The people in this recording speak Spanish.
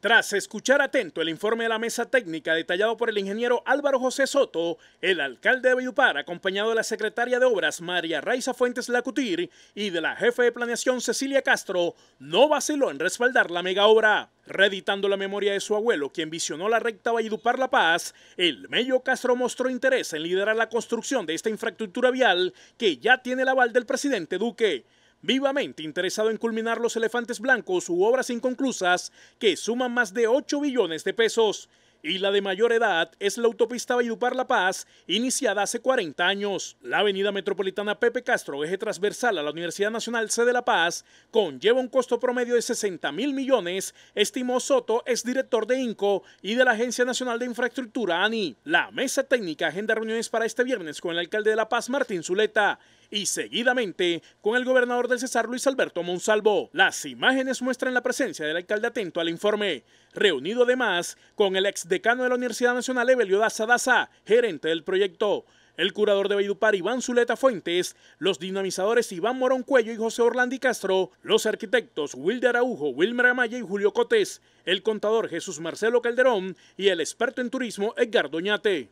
Tras escuchar atento el informe de la mesa técnica detallado por el ingeniero Álvaro José Soto, el alcalde de acompañado de la secretaria de Obras María Raiza Fuentes Lacutir y de la jefe de planeación Cecilia Castro, no vaciló en respaldar la mega obra. Reeditando la memoria de su abuelo, quien visionó la recta Valledupar La Paz, el Mello Castro mostró interés en liderar la construcción de esta infraestructura vial que ya tiene el aval del presidente Duque vivamente interesado en culminar los elefantes blancos u obras inconclusas que suman más de 8 billones de pesos. Y la de mayor edad es la autopista Valledupar-La Paz, iniciada hace 40 años. La avenida metropolitana Pepe Castro, eje transversal a la Universidad Nacional C de La Paz, conlleva un costo promedio de 60 mil millones, estimó Soto, es director de INCO y de la Agencia Nacional de Infraestructura ANI. La mesa técnica agenda reuniones para este viernes con el alcalde de La Paz, Martín Zuleta, y seguidamente con el gobernador del Cesar Luis Alberto Monsalvo. Las imágenes muestran la presencia del alcalde atento al informe, reunido además con el exdecano de la Universidad Nacional Evelio Daza Daza, gerente del proyecto. El curador de Beidupar, Iván Zuleta Fuentes, los dinamizadores Iván Morón Cuello y José Orlandi Castro, los arquitectos Wilde Araujo, Wilmer Amaya y Julio Cotes, el contador Jesús Marcelo Calderón y el experto en turismo Edgar Doñate.